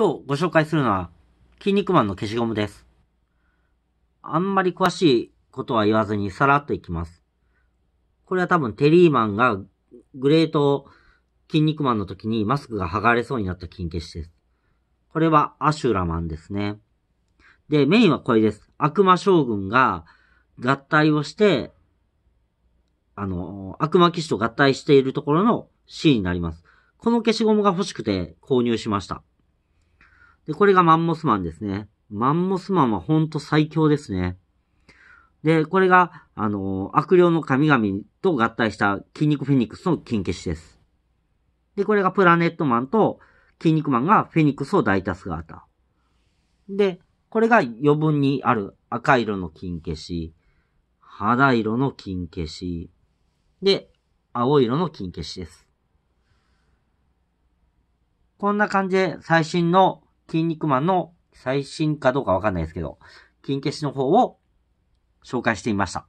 今日ご紹介するのは、筋肉マンの消しゴムです。あんまり詳しいことは言わずにさらっといきます。これは多分テリーマンがグレート筋肉マンの時にマスクが剥がれそうになった金消しです。これはアシュラマンですね。で、メインはこれです。悪魔将軍が合体をして、あの、悪魔騎士と合体しているところのシーンになります。この消しゴムが欲しくて購入しました。で、これがマンモスマンですね。マンモスマンはほんと最強ですね。で、これが、あのー、悪霊の神々と合体した筋肉フェニックスの金消しです。で、これがプラネットマンと筋肉マンがフェニックスを抱いた姿。で、これが余分にある赤色の金消し、肌色の金消し、で、青色の金消しです。こんな感じで最新の筋肉マンの最新かどうかわかんないですけど、金消しの方を紹介してみました。